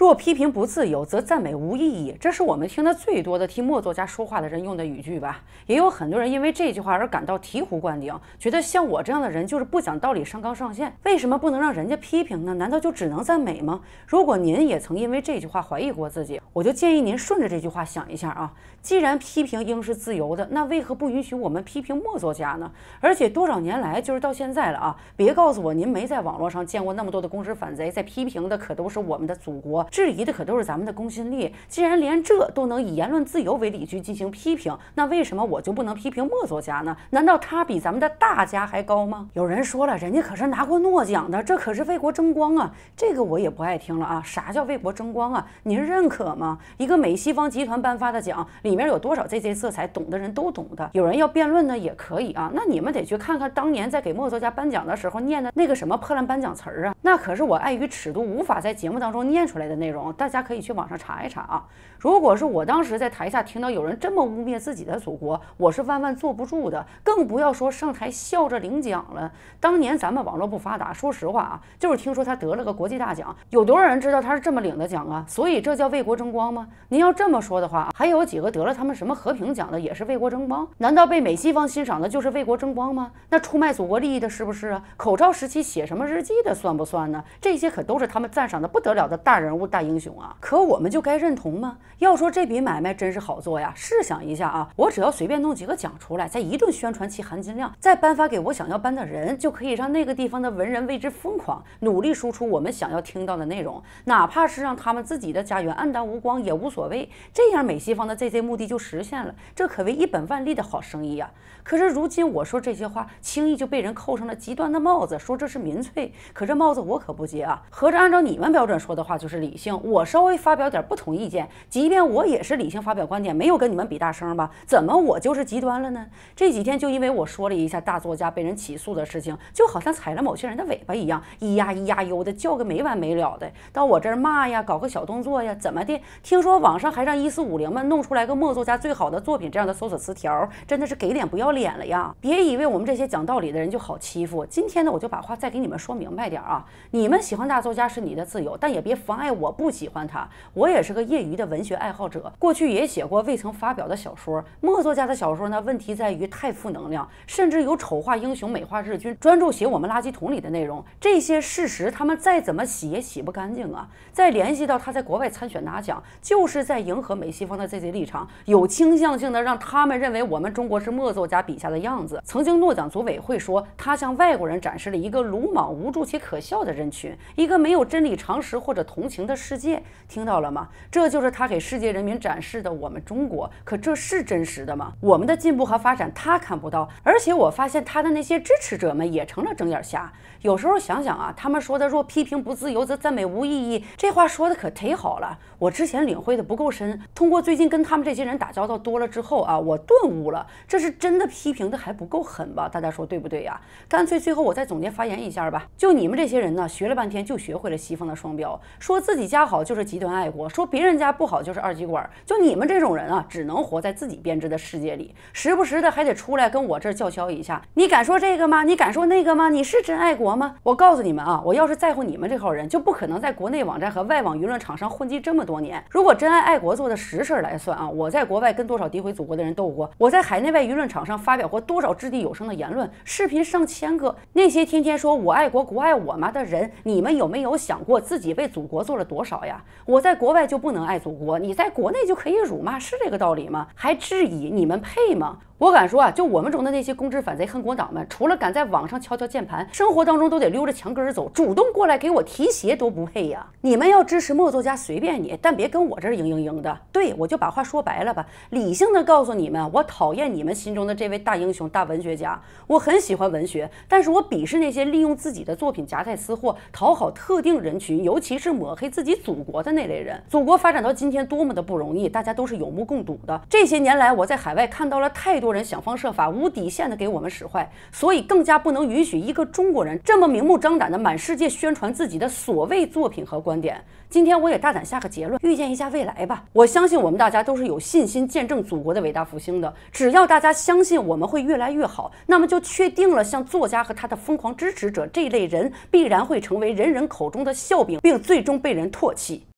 若批评不自由，则赞美无意义。这是我们听得最多的替莫作家说话的人用的语句吧？也有很多人因为这句话而感到醍醐灌顶，觉得像我这样的人就是不讲道理、上纲上线。为什么不能让人家批评呢？难道就只能赞美吗？如果您也曾因为这句话怀疑过自己，我就建议您顺着这句话想一下啊。既然批评应是自由的，那为何不允许我们批评莫作家呢？而且多少年来，就是到现在了啊！别告诉我您没在网络上见过那么多的公知反贼，在批评的可都是我们的祖国。质疑的可都是咱们的公信力，既然连这都能以言论自由为理据进行批评，那为什么我就不能批评莫作家呢？难道他比咱们的大家还高吗？有人说了，人家可是拿过诺奖的，这可是为国争光啊！这个我也不爱听了啊！啥叫为国争光啊？您认可吗？一个美西方集团颁发的奖，里面有多少这这色彩，懂的人都懂的。有人要辩论呢，也可以啊，那你们得去看看当年在给莫作家颁奖的时候念的那个什么破烂颁奖词儿啊，那可是我碍于尺度无法在节目当中念出来。的内容，大家可以去网上查一查啊。如果是我当时在台下听到有人这么污蔑自己的祖国，我是万万坐不住的，更不要说上台笑着领奖了。当年咱们网络不发达，说实话啊，就是听说他得了个国际大奖，有多少人知道他是这么领的奖啊？所以这叫为国争光吗？您要这么说的话，还有几个得了他们什么和平奖的也是为国争光？难道被美西方欣赏的就是为国争光吗？那出卖祖国利益的是不是啊？口罩时期写什么日记的算不算呢？这些可都是他们赞赏的不得了的大人物。大英雄啊，可我们就该认同吗？要说这笔买卖真是好做呀！试想一下啊，我只要随便弄几个奖出来，再一顿宣传其含金量，再颁发给我想要颁的人，就可以让那个地方的文人为之疯狂，努力输出我们想要听到的内容，哪怕是让他们自己的家园黯淡无光也无所谓。这样，美西方的这些目的就实现了，这可谓一本万利的好生意呀！可是如今我说这些话，轻易就被人扣上了极端的帽子，说这是民粹，可这帽子我可不接啊！合着按照你们标准说的话就是理。理性，我稍微发表点不同意见，即便我也是理性发表观点，没有跟你们比大声吧？怎么我就是极端了呢？这几天就因为我说了一下大作家被人起诉的事情，就好像踩了某些人的尾巴一样，咿呀咿呀哟的叫个没完没了的，到我这儿骂呀，搞个小动作呀，怎么的？听说网上还让一四五零们弄出来个莫作家最好的作品这样的搜索词条，真的是给脸不要脸了呀！别以为我们这些讲道理的人就好欺负。今天呢，我就把话再给你们说明白点啊！你们喜欢大作家是你的自由，但也别妨碍我。我不喜欢他，我也是个业余的文学爱好者，过去也写过未曾发表的小说。墨作家的小说呢，问题在于太负能量，甚至有丑化英雄、美化日军，专注写我们垃圾桶里的内容。这些事实，他们再怎么洗也洗不干净啊！再联系到他在国外参选拿奖，就是在迎合美西方的这些立场，有倾向性的让他们认为我们中国是墨作家笔下的样子。曾经诺奖组委会说，他向外国人展示了一个鲁莽、无助且可笑的人群，一个没有真理常识或者同情。的世界听到了吗？这就是他给世界人民展示的我们中国，可这是真实的吗？我们的进步和发展他看不到，而且我发现他的那些支持者们也成了睁眼瞎。有时候想想啊，他们说的“若批评不自由，则赞美无意义”，这话说的可忒好了。我之前领会的不够深，通过最近跟他们这些人打交道多了之后啊，我顿悟了，这是真的批评的还不够狠吧？大家说对不对呀？干脆最后我再总结发言一下吧。就你们这些人呢，学了半天就学会了西方的双标，说自己。你己家好就是极端爱国，说别人家不好就是二极管。就你们这种人啊，只能活在自己编织的世界里，时不时的还得出来跟我这叫嚣一下。你敢说这个吗？你敢说那个吗？你是真爱国吗？我告诉你们啊，我要是在乎你们这号人，就不可能在国内网站和外网舆论场上混迹这么多年。如果真爱爱国做的实事来算啊，我在国外跟多少诋毁祖国的人斗过？我在海内外舆论场上发表过多少掷地有声的言论？视频上千个。那些天天说我爱国国爱我吗的人，你们有没有想过自己为祖国做了？多少呀？我在国外就不能爱祖国？你在国内就可以辱骂，是这个道理吗？还质疑你们配吗？我敢说啊，就我们中的那些公知反贼恨国党们，除了敢在网上敲敲键盘，生活当中都得溜着墙根走，主动过来给我提鞋都不配呀！你们要支持莫作家随便你，但别跟我这儿嘤嘤嘤的。对我就把话说白了吧，理性的告诉你们，我讨厌你们心中的这位大英雄大文学家。我很喜欢文学，但是我鄙视那些利用自己的作品夹带私货讨好特定人群，尤其是抹黑自己祖国的那类人。祖国发展到今天多么的不容易，大家都是有目共睹的。这些年来我在海外看到了太多。人想方设法无底线的给我们使坏，所以更加不能允许一个中国人这么明目张胆的满世界宣传自己的所谓作品和观点。今天我也大胆下个结论，预见一下未来吧。我相信我们大家都是有信心见证祖国的伟大复兴的。只要大家相信我们会越来越好，那么就确定了，像作家和他的疯狂支持者这类人必然会成为人人口中的笑柄，并最终被人唾弃。